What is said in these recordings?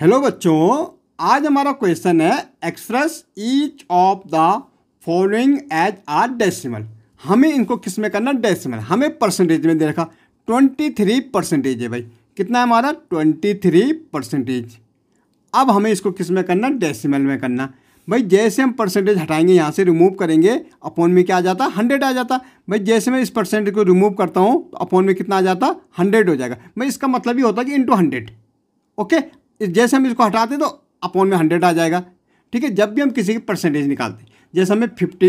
hello बच्चों आज हमारा क्वेश्चन है express each of the following as are decimal हमें इनको किस में करना डेसिमल हमें परसेंटेज में दे रखा ट्वेंटी थ्री परसेंटेज है भाई कितना है हमारा ट्वेंटी थ्री परसेंटेज अब हमें इसको किस में करना डेसिमल में करना भाई जैसे हम परसेंटेज हटाएंगे यहाँ से रिमूव करेंगे अपोन में क्या आ जाता हंड्रेड आ जाता भाई जैसे मैं इस परसेंटेज को रिमूव करता हूँ तो अपोन में कितना आ जाता हंड्रेड हो जाएगा भाई इसका मतलब ये होता है कि इंटू हंड्रेड ओके जैसे हम इसको हटाते तो अपॉन में हंड्रेड आ जाएगा ठीक है जब भी हम किसी की परसेंटेज निकालते जैसे हमें फिफ्टी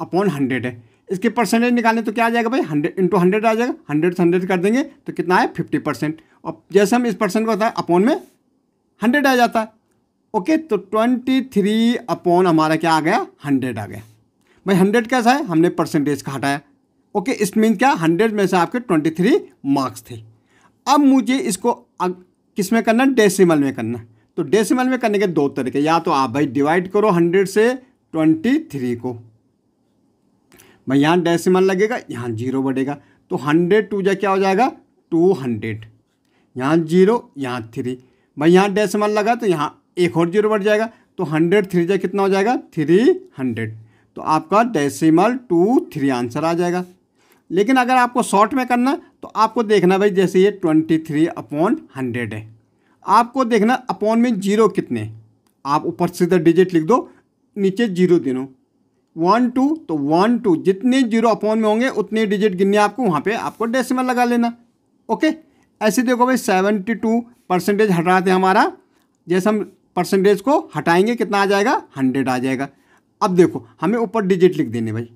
अपॉन हंड्रेड है इसके परसेंटेज निकालने तो क्या आ जाएगा भाई हंड्रेड इंटू हंड्रेड आ जाएगा हंड्रेड से हंड्रेड कर देंगे तो कितना है फिफ्टी परसेंट और जैसे हम इस परसेंट को बताए अपॉन में हंड्रेड आ जाता है ओके तो ट्वेंटी थ्री अपॉन हमारा क्या आ गया हंड्रेड आ गया भाई हंड्रेड कैसा है हमने परसेंटेज का हटाया ओके इस मीन क्या हंड्रेड में से आपके ट्वेंटी थ्री मार्क्स थे अब मुझे इसको किस में करना डेसिमल में करना तो डेसिमल में करने के दो तरीके या तो आप भाई डिवाइड करो हंड्रेड से ट्वेंटी थ्री को भाई यहाँ डेसिमल लगेगा यहाँ जीरो बढ़ेगा तो हंड्रेड टू जा क्या हो जाएगा टू हंड्रेड यहाँ जीरो यहाँ थ्री भाई यहाँ डेसिमल लगा तो यहाँ एक और जीरो बढ़ जाएगा तो हंड्रेड थ्री जा कितना हो जाएगा थ्री हंड्रेड तो आपका डेसिमल टू थ्री आंसर आ जाएगा लेकिन अगर आपको शॉर्ट में करना तो आपको देखना भाई जैसे ये ट्वेंटी थ्री अपॉन हंड्रेड है आपको देखना अपॉन में जीरो कितने आप ऊपर सीधा डिजिट लिख दो नीचे जीरो दिनो वन टू तो वन टू जितने जीरो अपॉन में होंगे उतने डिजिट गिनने आपको वहाँ पे आपको डेसिमल लगा लेना ओके ऐसे देखो भाई सेवेंटी टू परसेंटेज हटाते हमारा जैसे हम परसेंटेज को हटाएंगे कितना आ जाएगा हंड्रेड आ जाएगा अब देखो हमें ऊपर डिजिट लिख देने भाई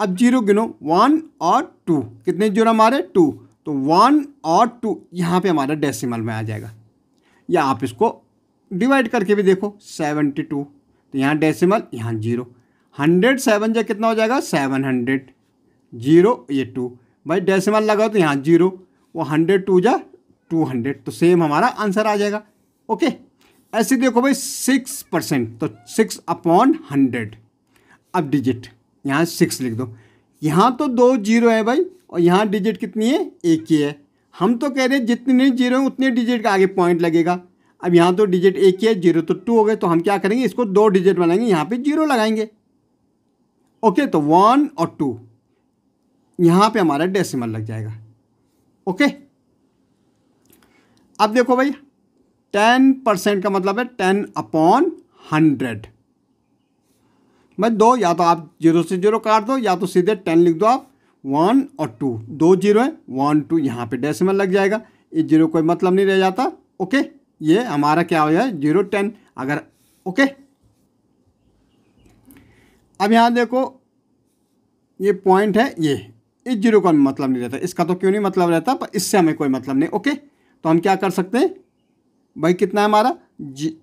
अब जीरो गिनो वन और टू कितने जीरो हमारे टू तो वन और टू यहाँ पर हमारा डेसीमल में आ जाएगा या आप इसको डिवाइड करके भी देखो सेवनटी टू तो यहाँ डेसिमल यहाँ जीरो हंड्रेड सेवन जो कितना हो जाएगा सेवन हंड्रेड जीरो ये टू भाई डेसिमल लगाओ तो यहाँ जीरो वो हंड्रेड टू जा टू हंड्रेड तो सेम हमारा आंसर आ जाएगा ओके ऐसे देखो भाई सिक्स परसेंट तो सिक्स अपॉन हंड्रेड अब डिजिट यहाँ सिक्स लिख दो यहाँ तो दो जीरो है भाई और यहाँ डिजिट कितनी है एक ही है हम तो कह रहे हैं जितने जीरो हैं उतने डिजिट का आगे पॉइंट लगेगा अब यहाँ तो डिजिट एक ही है जीरो तो टू हो गए तो हम क्या करेंगे इसको दो डिजिट बनाएंगे यहाँ पे जीरो लगाएंगे ओके तो वन और टू यहाँ पे हमारा डेसिमल लग जाएगा ओके अब देखो भाई टेन परसेंट का मतलब है टेन अपॉन हंड्रेड भाई दो या तो आप जीरो से जीरो काट दो या तो सीधे टेन लिख दो आप वन और टू दो जीरो है वन टू यहाँ पे डेसिमल लग जाएगा ये जीरो कोई मतलब नहीं रह जाता ओके ये हमारा क्या हो जाए जीरो टेन अगर ओके अब यहाँ देखो ये पॉइंट है ये इस जीरो का मतलब नहीं रहता इसका तो क्यों नहीं मतलब रहता पर इससे हमें कोई मतलब नहीं ओके तो हम क्या कर सकते हैं भाई कितना है हमारा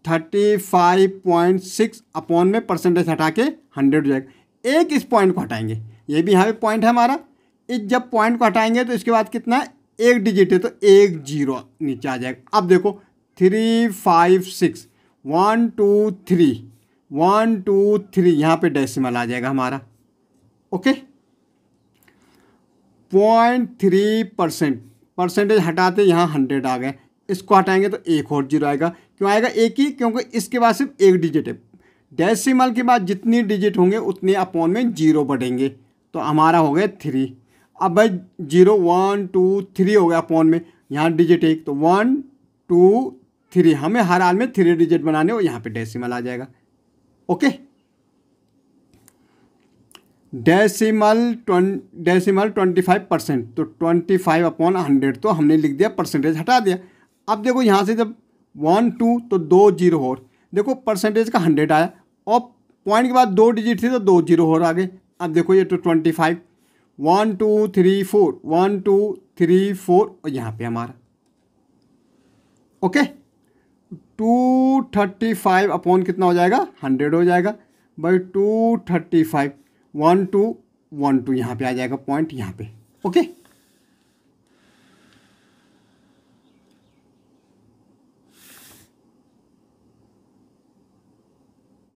thirty five point six upon में परसेंटेज हटा के हंड्रेड हो जाएगा एक इस पॉइंट को हटाएंगे ये भी यहाँ पे पॉइंट है हमारा इस जब पॉइंट को हटाएंगे तो इसके बाद कितना है एक डिजिट है तो एक जीरो नीचे आ जाएगा अब देखो three five six one two three one two three यहाँ पे डेसिमल आ जाएगा हमारा okay point three percent percentage हटाते यहाँ हंड्रेड आ गए इसको हटाएंगे तो एक और जीरो आएगा क्यों आएगा एक ही क्योंकि इसके बाद सिर्फ एक डिजिट है डेसिमल के बाद जितनी डिजिट होंगे उतने अपॉन में जीरो बढ़ेंगे तो हमारा हो गया थ्री अब भाई जीरो वन टू थ्री हो गया फोन में यहाँ डिजिट एक तो वन टू थ्री हमें हर हाल में थ्री डिजिट बनाने हो यहाँ पे डेसिमल आ जाएगा okay decimal twenty decimal twenty five percent तो ट्वेंटी फाइव अपॉन हंड्रेड तो हमने लिख दिया परसेंटेज हटा दिया अब देखो यहाँ से जब वन टू तो दो जीरो और देखो परसेंटेज का हंड्रेड आया और पॉइंट के बाद दो डिजिट थी तो दो जीरो और आ गए अब देखो ये तो twenty five one two three four one two three four और यहाँ पे हमारा okay two thirty five upon कितना हो जाएगा हंड्रेड हो जाएगा by two thirty five one two one two यहाँ पे आ जाएगा पॉइंट यहाँ पे ओके